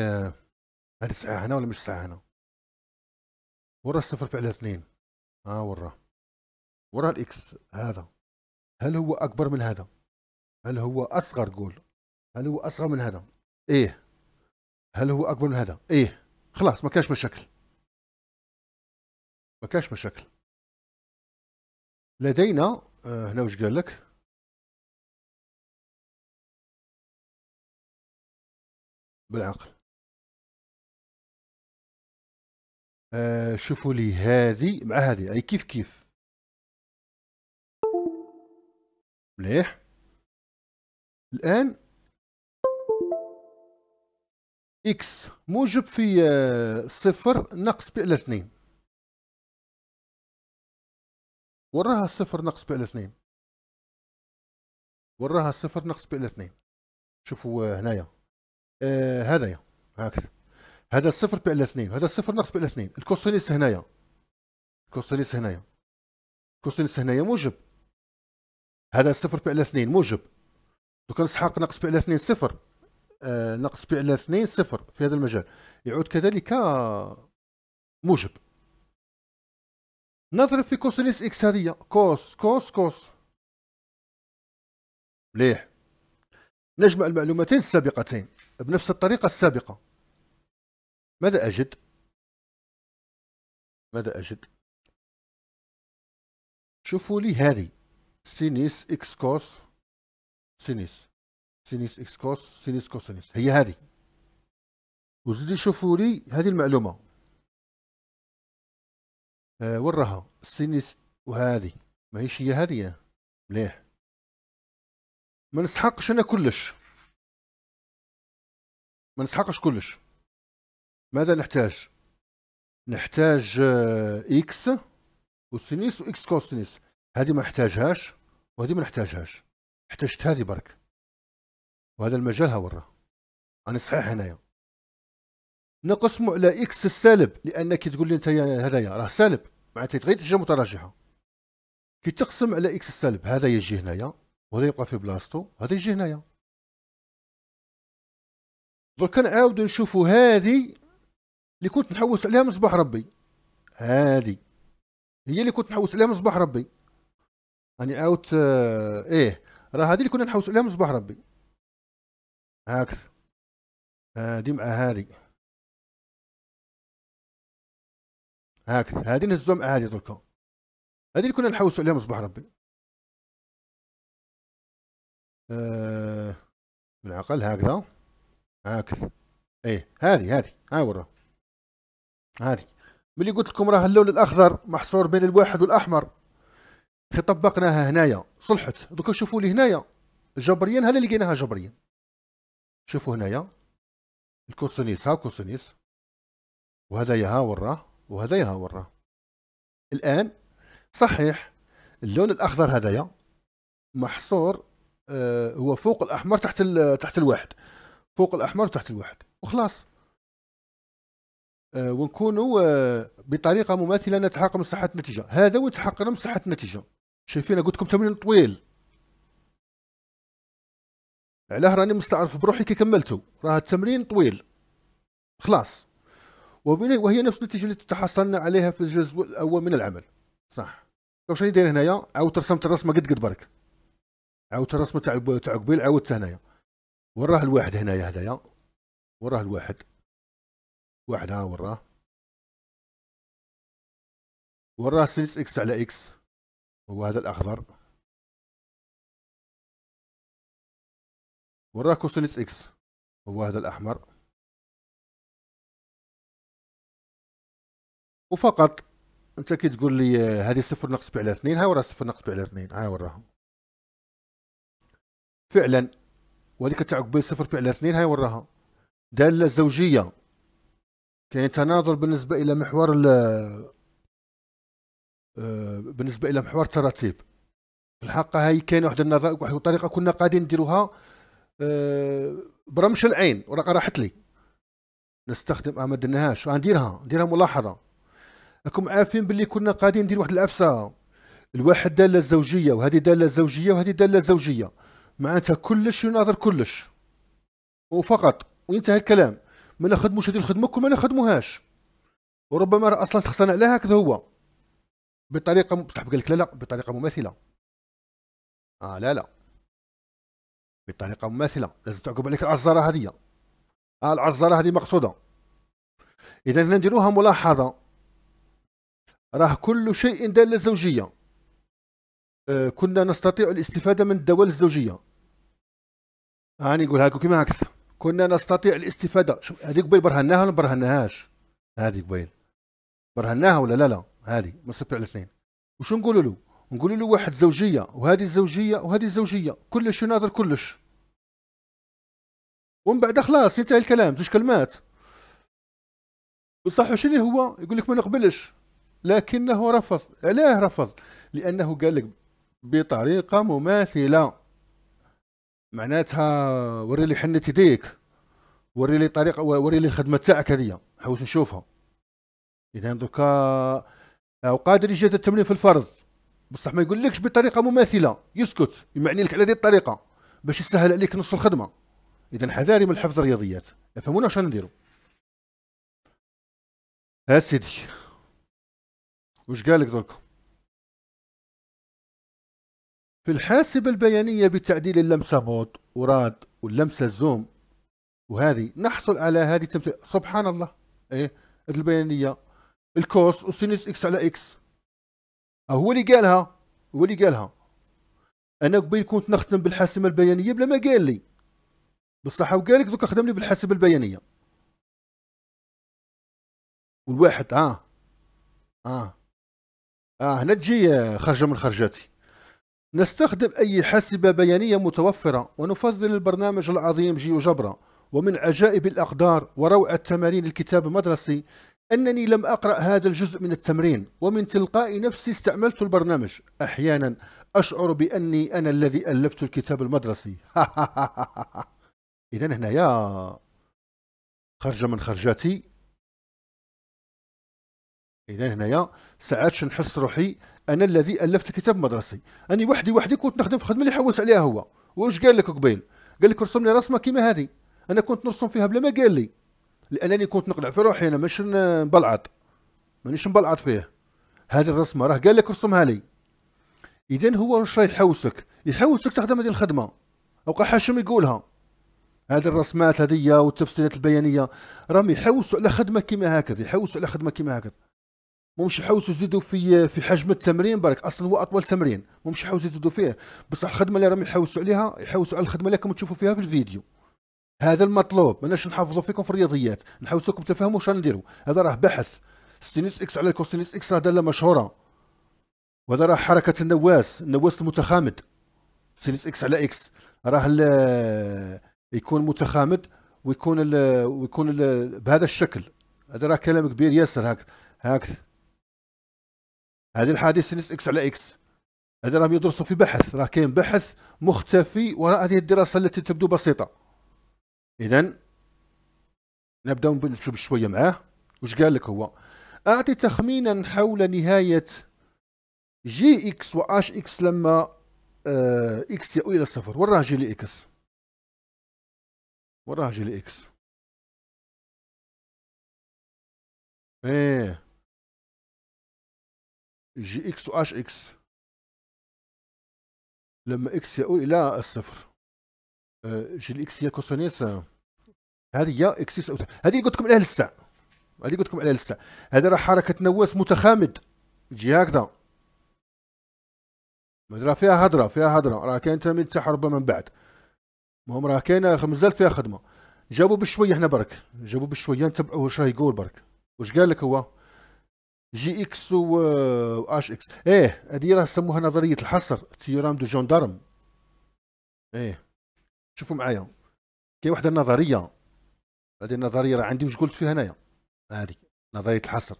هذه ساعة هنا ولا مش ساعة هنا ورا الصفر فعلها اثنين ها آه ورا ورا الاكس هذا هل هو اكبر من هذا هل هو اصغر قول هل هو اصغر من هذا ايه هل هو اكبر من هذا ايه خلاص ما كاش مشاكل ما كاش مشاكل لدينا آه، هنا واش قال لك بالعقل آه شوفوا لي هذه مع هذه اي كيف كيف مليح الان اكس موجب في آه، صفر ناقص بي على اثنين وراها الصفر ناقص بي الاثنين وراها الصفر ناقص بي الاثنين 2 شوفوا هنايا آه هنايا هكذا هذا الصفر بي الاثنين هذا الصفر ناقص بي الاثنين 2 الكوسينيس هنايا الكوسينيس هنايا الكوسينيس هنايا موجب هذا الصفر بي الاثنين 2 موجب دوكا نسحق ناقص بي الاثنين صفر آه ناقص بي الاثنين صفر في هذا المجال يعود كذلك موجب نضرب في كوسينس اكس هذه كوس كوس كوس مليح نجمع المعلومتين السابقتين بنفس الطريقة السابقة ماذا أجد؟ ماذا أجد؟ شوفوا لي هذه سينيس اكس كوس سينيس سينيس اكس كوس سينيس كوسينيس هي هذه وزيدوا شوفوا لي هذه المعلومة آه راها السينيس وهذه ماهيش هي هذه مليح ما نسحقش انا كلش ما نسحقش كلش ماذا نحتاج نحتاج آه، اكس وسينيس واكس كوسينيس هذه ما نحتاجهاش وهذه ما نحتاجهاش احتجت هذه برك وهذا المجال ها ورا انا صحيح هنايا نقسمو على اكس السالب لان كي تقول لي انت هذايا راه سالب معناتها غير تجي متراجعه تقسم على اكس السالب هذا يجي هنايا وهذا يبقى في بلاصتو هذا يجي هنايا درك كنعاودو نشوفو هذه اللي كنت نحوس عليها من صباح ربي هذه هي اللي كنت نحوس عليها من صباح ربي راني عاودت آه ايه راه هذه اللي كنا نحوس عليها من صباح ربي هاك هذه مع هذه هكذا هذه نهزهم عادي دركا هذه اللي كنا نحوسوا عليهم صباح ربي آه العقل هكذا هكذا ايه هذه هذه ها ورا هذه ملي قلت لكم راه اللون الاخضر محصور بين الواحد والاحمر كي طبقناها هنايا صلحت دوكا شوفوا لي هنايا جبريا هذا اللي لقيناها جبريا شوفوا هنايا الكوسونيس ها كوسونيس وهذا يا ها وراه وهذايا ورا الان صحيح اللون الاخضر هذايا محصور آه هو فوق الاحمر تحت تحت الواحد فوق الاحمر تحت الواحد وخلاص آه ونكونوا آه بطريقه مماثله نتحقق من صحه النتيجه هذا هو تحقق من صحه النتيجه شايفين قلت لكم تمرين طويل علاه راني مستعرف بروحي كي كملته راه التمرين طويل خلاص وهي نفس النتيجه اللي تحصلنا عليها في الجزء الاول من العمل صح دونك شنو داير هنايا عاودت رسمت الرسمه قد قد برك عاودت الرسمه تاع تاع قبيل عاودتها هنايا وراه الواحد هنايا هنايا وراه الواحد واحد ها وراه وراه سينس اكس على اكس هو هذا الاخضر وراه كوسينس اكس هو هذا الاحمر وفقط انت كي تقول لي آه، هذه صفر ناقص بي على اثنين ها وراها صفر ناقص بي على اثنين ها وراها فعلا تاع كتعقب صفر بي على اثنين ها وراها دالة زوجية كاين تناظر بالنسبة إلى محور ال آه، بالنسبة إلى محور التراتيب الحق هاي كاين واحد النظر واحد الطريقة كنا قاعدين نديروها آه، برمش العين وراه راحت لي نستخدم ما درناهاش غنديرها نديرها ملاحظة راكم عارفين باللي كنا قاعدين ندير واحد العفسه الواحد داله الزوجيه وهذه داله الزوجيه وهذه داله الزوجيه معناتها كلش يناظر كلش وفقط وينتهى الكلام ما نخدموش هذه الخدمه كل ما نخدموهاش وربما راه اصلا سخصنا على هكذا هو بطريقه بصح قال لك لا لا بطريقه مماثله اه لا لا بطريقه مماثله لازم تعقب عليك العزاره هذه آه العزاره هذه مقصوده اذا هنا نديروها ملاحظه راه كل شيء دالة زوجية آه، كنا نستطيع الاستفادة من الدوال الزوجية هاني نقولها هاكو كيما هكذا كنا نستطيع الاستفادة شوف هذيك قبيل برهناها ولا ما برهناهاش هذي قبيل برهناها ولا لا لا هذي مسبت على الاثنين وشو نقولوا له نقولوا له واحد زوجية وهذه الزوجية وهذه الزوجية كلش يناظر كلش ومن بعد خلاص ينتهي الكلام زوج كلمات بصح شنو هو يقول لك ما نقبلش لكنه رفض علاه رفض لأنه قال لك بطريقة مماثلة معناتها وري لي حنة يديك وري لي طريقة وري لي الخدمة تاعك هذيا حوس نشوفها إذا دوكا قادر يجد التمرين في الفرض بصح ما يقولكش بطريقة مماثلة يسكت يمعني لك على هذه الطريقة باش يسهل عليك نص الخدمة إذا حذاري من حفظ الرياضيات افهمونا شنو نديرو ها سيدي وش قالك دركم في الحاسبة البيانية بتعديل اللمسة موت وراد واللمسة الزوم وهذه نحصل على هذه تمثيل سبحان الله ايه البيانية الكوس وسينس اكس على اكس آه، هو اللي قالها هو اللي قالها انا قبيل كنت نخدم بالحاسمة البيانية بلا ما قال لي بصح وقال لك دوكا خدم لي بالحاسبة البيانية والواحد اه اه آه هنا تجي آه، خرجة من خرجاتي نستخدم أي حاسبة بيانية متوفرة ونفضل البرنامج العظيم جيو ومن عجائب الأقدار وروعة تمارين الكتاب المدرسي أنني لم أقرأ هذا الجزء من التمرين ومن تلقاء نفسي استعملت البرنامج أحيانا أشعر بأني أنا الذي ألفت الكتاب المدرسي إذا هنايا خرج من خرجاتي إذا هنايا ساعات نحس روحي انا الذي الفت الكتاب المدرسي انا وحدي وحدي كنت نخدم في الخدمه اللي حوس عليها هو واش قال لك قبيل قال لك رسم لي رسمه كيما هذه انا كنت نرسم فيها بلا ما قال لي لانني كنت نقلع في روحي انا مش نبلعط مانيش نبلعط فيه هذه الرسمه راه قال لك رسمها لي اذا هو واش راه يحوسك يحوسك تخدم هذه الخدمه او حاشم يقولها هذه الرسمات هذه والتفسيرات البيانيه راهم يحوسوا على خدمه كيما هكذا يحوسوا على خدمه كيما هكذا ممش يحوسوا يزيدوا في في حجم التمرين برك اصلا هو اطول تمرين ممش يحوسوا يزيدوا فيه بصح الخدمه اللي راهم يحوسوا عليها يحوسوا على الخدمه اللي راكم تشوفوا فيها في الفيديو هذا المطلوب ماناش نحافظوا فيكم في الرياضيات نحوسوكم تفهموا واش نديروا هذا راه بحث سينيس اكس على الكوسينيس اكس راه داله مشهوره وهذا راه حركه النواس النواس المتخامد سينيس اكس على اكس راه يكون متخامد ويكون ال ويكون بهذا الشكل هذا راه كلام كبير ياسر هاك هاك هذه الحادث سينس اكس على اكس هذا راهم يدرسوا في بحث راه كاين بحث مختفي وراء هذه الدراسه التي تبدو بسيطه اذا نبداو نشوف شويه معاه واش قال لك هو اعطي تخمينا حول نهايه جي اكس واش اكس لما آه اكس يؤول الى الصفر وين راه جي لي اكس وين راه جي لي اكس ايه جي اكس واش اكس لما اكس يؤول الى الصفر آه، جي الاكس هي كوسينيس هذه هي اكس هذه قلت لكم عليها لسه هذه قلت لكم عليها لسه هذا راه حركه نواس متخامد تجي هكذا راه فيها هضره فيها هضره راه كاين تلاميذ تاعها ربما من بعد المهم راه كاينه مازالت فيها خدمه جابوا بشويه حنا برك جابوا بشويه نتبعوا واش راه يقول برك واش قال لك هو جي اكس و اش آه، آه، اكس ايه هذه راه سموها نظريه الحصر تيورام دو جوندارم ايه شوفوا معايا كاين واحد النظريه هذه النظريه راه عندي واش قلت فيها انايا هذه نظريه الحصر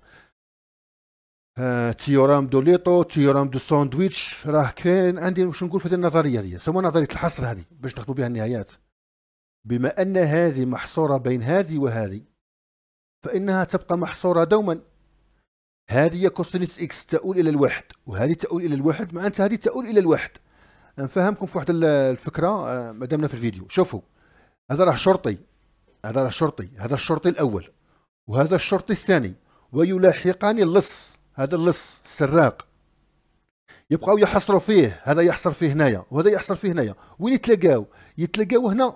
آه، تيورام دو ليتو تيورام دو ساندويتش راه كاين عندي واش نقول في هذه النظريه هذه سموها نظريه الحصر هذه باش ناخذوا بها النهايات بما ان هذه محصوره بين هذه وهذه فانها تبقى محصوره دوما هذه كوسينس اكس تؤول الى الواحد وهذه تؤول الى الواحد معناتها هذه تؤول الى الواحد نفهمكم في واحد الفكره آه، مادامنا في الفيديو شوفوا هذا راه شرطي هذا راه شرطي هذا الشرطي الاول وهذا الشرطي الثاني ويلاحقان اللص هذا اللص السراق يبقاو يحصروا فيه هذا يحصر فيه هنايا وهذا يحصر فيه هنايا وين يتلاقاو يتلاقاو هنا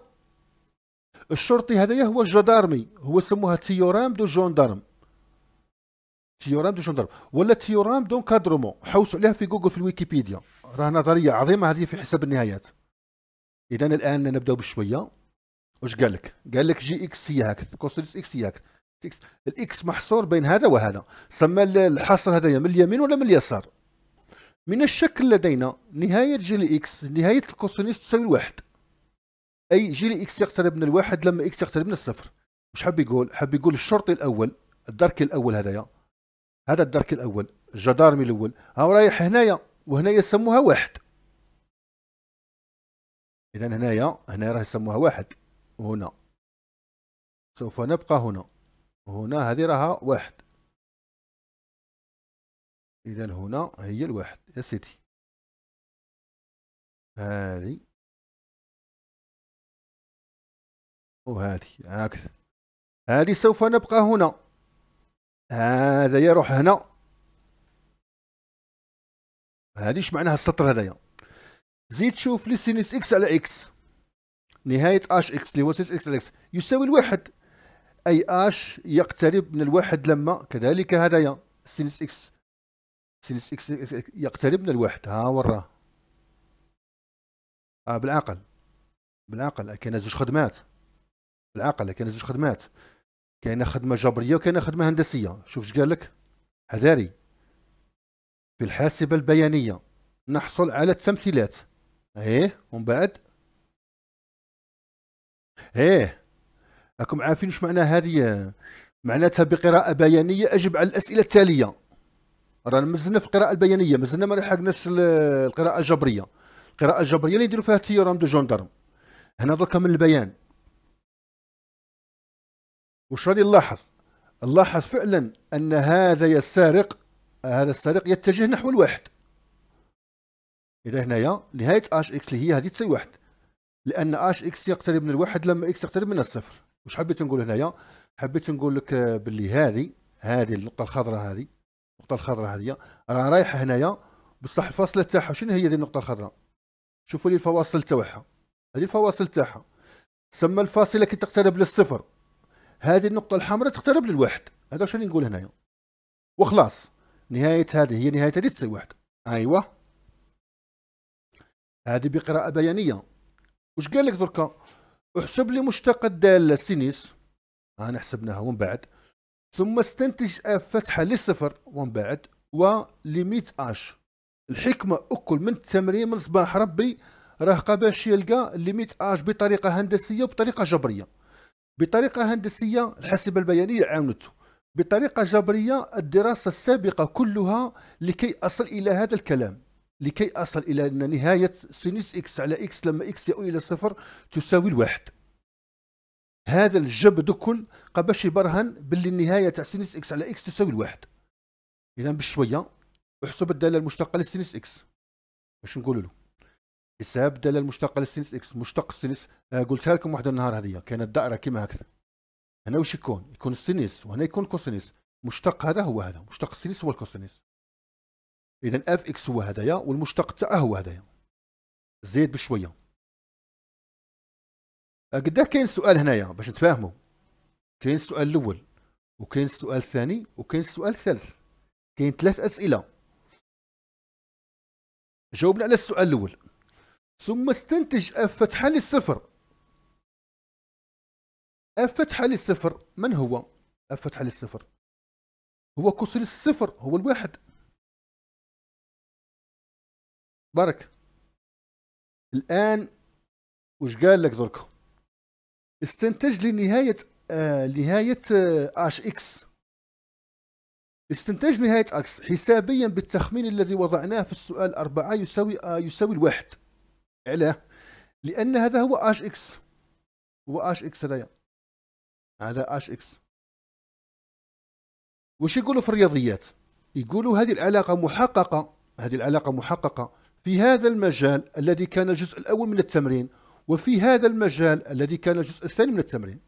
الشرطي هذايا هو الجدارمي هو سموها تيورام دو جوندارم تيورام دو شولدر ولا تيورام كادرومون حوسوا عليها في جوجل في الويكيبيديا راه نظريه عظيمه هذه في حساب النهايات اذا الان نبداو بشويه واش قال لك قال لك جي اكس هي هاك كوسينوس اكس هي هاك اكس الاكس محصور بين هذا وهذا سما الحصر هذايا من اليمين ولا من اليسار من الشكل لدينا نهاية جي لإكس نهاية الكوسينوس تساوي الواحد أي جي لإكس يقترب من الواحد لما إكس يقترب من الصفر مش حاب يقول؟ حاب يقول الشرطي الأول الدرك الأول هذايا هذا الدرك الاول الجدارمي الاول ها رايح هنايا وهنايا يسموها واحد اذا هنايا هنا راه يسموها واحد وهنا سوف نبقى هنا هنا هذه راها واحد اذا هنا هي الواحد يا سيدي هذه وهذه هكذا هذه سوف نبقى هنا هذا روح هنا هذه اش معناها السطر هذايا زيد شوف لي سينس اكس على اكس نهايه اش اكس اللي هو سينس اكس على اكس يساوي الواحد اي اش يقترب من الواحد لما كذلك هذايا سينس اكس سينس اكس يقترب من الواحد ها وراه آه بالعقل بالعقل كاين زوج خدمات بالعقل كاين زوج خدمات كاينه خدمه جبريه وكاينه خدمه هندسيه شوف اش قال لك هذاري في الحاسبه البيانيه نحصل على التمثيلات ايه ومن بعد ايه راكم عارفين واش معنى هذه معناتها بقراءه بيانيه اجب على الاسئله التاليه رانا مازلنا في القراءه البيانيه مازلنا ما لحقناش القراءه الجبريه القراءه الجبريه اللي يديروا فيها تيورام دو جوندرم هنا دركا من البيان وش راني نلاحظ؟ نلاحظ فعلا ان هذا السارق هذا السارق يتجه نحو الواحد اذا هنايا نهايه اش اكس اللي هي هذه تساوي واحد لان اش اكس يقترب من الواحد لما اكس يقترب من الصفر واش حبيت نقول هنايا حبيت نقول لك باللي هذه هذه النقطه الخضراء هذه النقطه الخضراء هذه راه رايحه هنايا بصح الفاصله تاعها شنو هي هذه النقطه الخضراء شوفوا لي الفواصل تاعها هذه الفواصل تاعها سما الفاصله كي تقترب للصفر هذه النقطه الحمراء تقترب للواحد هذا شنو نقول هنايا وخلاص نهايه هذه هي نهايه هذه تساوي واحد ايوا هذه بقراءه بيانيه واش قال لك دركا احسب لي مشتق الداله سينيس انا حسبناها ومن بعد ثم استنتج اف فتحه للصفر ومن بعد وليميت اش الحكمه اكل من التمرين من صباح ربي راه قباش يلقى ليميت اش بطريقه هندسيه وبطريقه جبريه بطريقه هندسيه الحاسبه البيانيه عاونته بطريقه جبريه الدراسه السابقه كلها لكي اصل الى هذا الكلام لكي اصل الى ان نهايه سينس اكس على اكس لما اكس يؤول الى صفر تساوي الواحد هذا الجبد كل قبش يبرهن باللي النهايه تاع سينس اكس على اكس تساوي الواحد اذا بشويه احسب الداله المشتقه لسينوس اكس باش نقول له يستبدل المشتقه للسينس اكس مشتق السينس آه قلتها لكم واحد النهار هذه كانت دائره كما هكذا هنا واش يكون؟ يكون السينس وهنا يكون كوسينس مشتق هذا هو هذا مشتق السينس هو الكوسينس اذا اف اكس هو هذايا والمشتق تاعه هو هذايا زيد بشويه آه، قداه كاين سؤال هنايا باش نتفاهموا كاين السؤال الاول وكاين السؤال الثاني وكاين السؤال الثالث كاين ثلاث اسئله جاوبنا على السؤال الاول ثم استنتج اف فتحة للصفر اف فتحة للصفر من هو اف فتحة للصفر هو كسر الصفر هو الواحد برك الان وش قال لك درك استنتج لي آه، آه، نهاية نهاية اش اكس استنتاج نهاية اكس حسابيا بالتخمين الذي وضعناه في السؤال أربعة يساوي آه، يساوي الواحد علاه لان هذا هو اش اكس هو اش اكس هذايا هذا اش اكس وش يقولوا في الرياضيات يقولوا هذه العلاقه محققه هذه العلاقه محققه في هذا المجال الذي كان الجزء الاول من التمرين وفي هذا المجال الذي كان الجزء الثاني من التمرين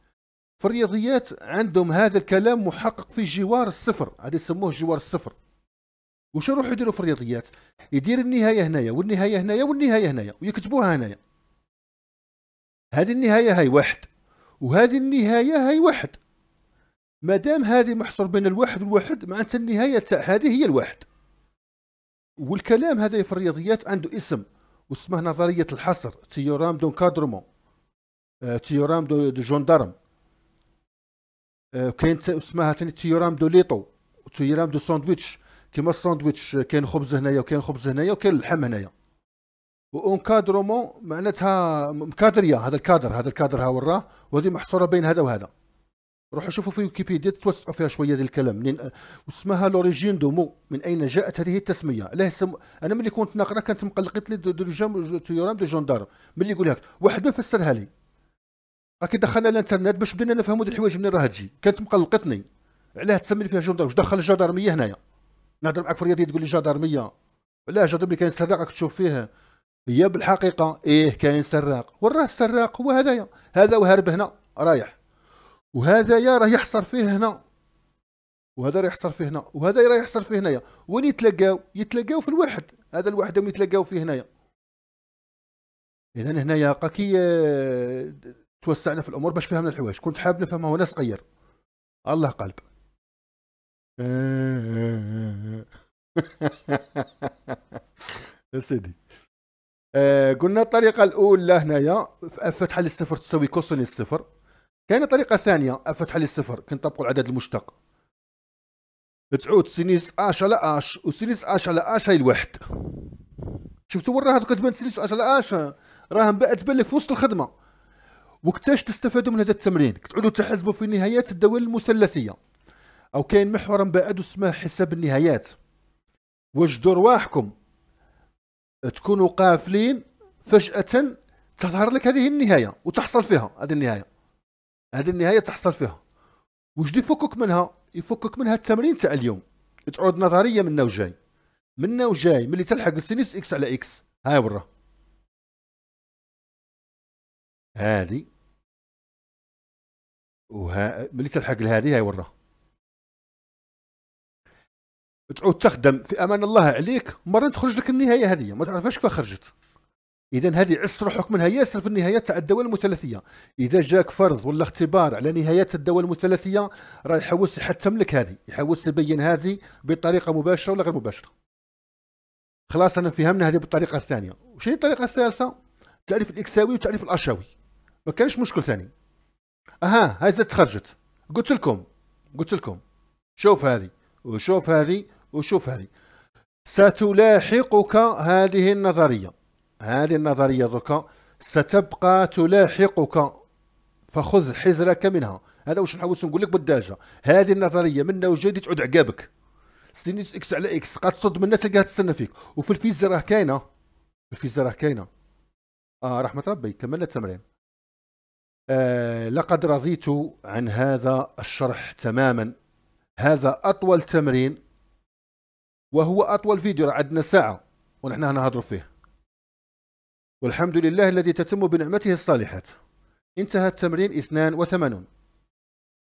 في الرياضيات عندهم هذا الكلام محقق في جوار الصفر هذا يسموه جوار الصفر واش يروحوا يديروا في الرياضيات يدير النهايه هنايا والنهايه هنايا والنهايه هنايا ويكتبوها هنايا هذه النهايه هاي واحد وهذه النهايه هاي واحد ما دام هذه محصور بين الواحد والواحد معناتها النهايه تاع هذه هي الواحد والكلام هذا في الرياضيات عنده اسم واسمه نظريه الحصر تيورام دون كادرومون آه، تيورام دو, جوندارم آه، كاين اسمها تيورام دو ليطو تيورام دو ساندويتش كيما الساندويتش كاين خبز هنايا وكاين خبز هنايا وكاين اللحم هنايا كادرومون معناتها مكادريه هذا الكادر هذا الكادر ها وراه وهذه محصوره بين هذا وهذا روحوا شوفوا في ويكيبيديا تتوسعوا فيها شويه ديال الكلام منين اسمها لوريجين دو مو من اين جاءت هذه التسميه علاه سم... انا ملي كنت ناقرا كانت مقلقت لي دو تيورام دو جوندار ملي يقول لك واحد ما فسرها لي راكي دخلنا الانترنت باش بدينا نفهموا ديال الحوايج منين راه تجي كانت مقلقتني علاه تسمي فيها جوندار واش دخل الجدارميه هنايا نهضر معك في الرياضيات تقول لي جدرميه لا جدرميه كاين سراق راك تشوف فيه هي بالحقيقه ايه كاين سراق وراه السراق هو هذايا هذا وهرب هنا رايح وهذايا راه يحصر فيه هنا وهذا راه يحصر فيه هنا وهذا راه يحصر فيه هنايا وين يتلاقاو يتلاقاو في الواحد هذا الواحد هم يتلاقاو فيه هنايا اذا هنايا كي آه، توسعنا في الامور باش فهمنا الحوايج كنت حاب نفهمها وانا صغير الله قلب يا سيدي آه قلنا الطريقة الأولى هنايا فتحة للصفر تساوي كوسين الصفر كاينة طريقة ثانية فتحة للصفر كنطبقوا العدد المشتق تعود سينيس اش على اش وسينيس اش على اش هي الواحد شفتوا وين راه كتبان سينيس اش على اش راه من تبان لك في وسط الخدمة وكتاش تستفادوا من هذا التمرين كتعودوا تحسبوا في نهايات الدوال المثلثية او كاين محور من بعد اسمه حساب النهايات واش دور واحكم تكونوا قافلين فجاه تظهر لك هذه النهايه وتحصل فيها هذه النهايه هذه النهايه تحصل فيها واش يفكك منها يفكك منها التمرين تاع اليوم تعود نظريه جاي وجاي نو وجاي ملي تلحق السينيس اكس على اكس هاي ورا هذه وها ملي تلحق لهذه هاي وراه تعود تخدم في امان الله عليك مره تخرج لك النهايه هذه ما تعرفش كيف خرجت اذا هذه عسر حكمها ياسر في النهايه تاع الدول المثلثيه اذا جاك فرض ولا اختبار على نهايات الدول المثلثيه راه يحوس يحتم لك هذه يحوس يبين هذه بطريقه مباشره ولا غير مباشره خلاص انا فهمنا هذه بالطريقه الثانيه وش هي الطريقه الثالثه تعريف الاكساوي وتعريف الاشاوي ما كانش مشكل ثاني اها هاي زاد خرجت قلت لكم قلت لكم شوف هذه وشوف هذه وشوف هذه ستلاحقك هذه النظرية هذه النظرية ذكا ستبقى تلاحقك فخذ حذرك منها هذا واش نحوس نقول لك بالدارجة هذه النظرية منا وجدي تعود عقابك سينوس اكس على اكس من منها تلقاها تستنى فيك وفي الفيزياء راه كاينه الفيزياء راه كاينه اه رحمه ربي كملنا التمرين آه لقد رضيت عن هذا الشرح تماما هذا اطول تمرين وهو أطول فيديو عندنا ساعة ونحن نهضروا فيه والحمد لله الذي تتم بنعمته الصالحات انتهى التمرين 82